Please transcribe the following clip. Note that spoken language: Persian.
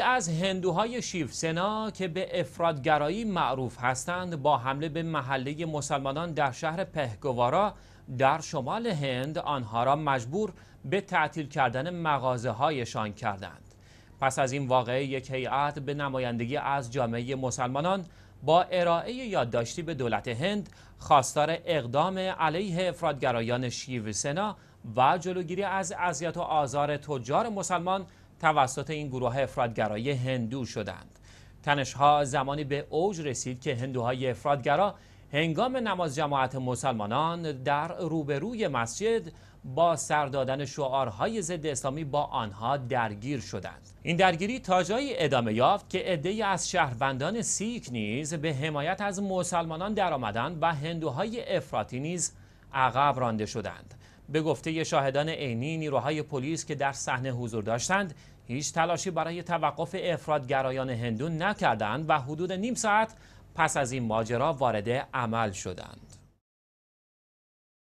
از هندوهای سنا که به افرادگرایی معروف هستند با حمله به محله مسلمانان در شهر پهگوارا در شمال هند آنها را مجبور به تعطیل کردن مغازه هایشان کردند. پس از این واقعه یک هیئت به نمایندگی از جامعه مسلمانان با ارائه یادداشتی به دولت هند خواستار اقدام علیه افرادگرایان سنا و جلوگیری از اذیت و آزار تجار مسلمان توسط این گروه افرادگرای هندو شدند تنشها زمانی به اوج رسید که هندوهای افرادگرا هنگام نماز جماعت مسلمانان در روبروی مسجد با سردادن شعارهای ضد اسلامی با آنها درگیر شدند این درگیری تا جایی ادامه یافت که عده از شهروندان سیک نیز به حمایت از مسلمانان درآمدند و هندوهای افراطی نیز عقب رانده شدند به گفته شاهدان عینی نیروهای پلیس که در صحنه حضور داشتند هیچ تلاشی برای توقف گرایان هندون نکردند و حدود نیم ساعت پس از این ماجرا وارد عمل شدند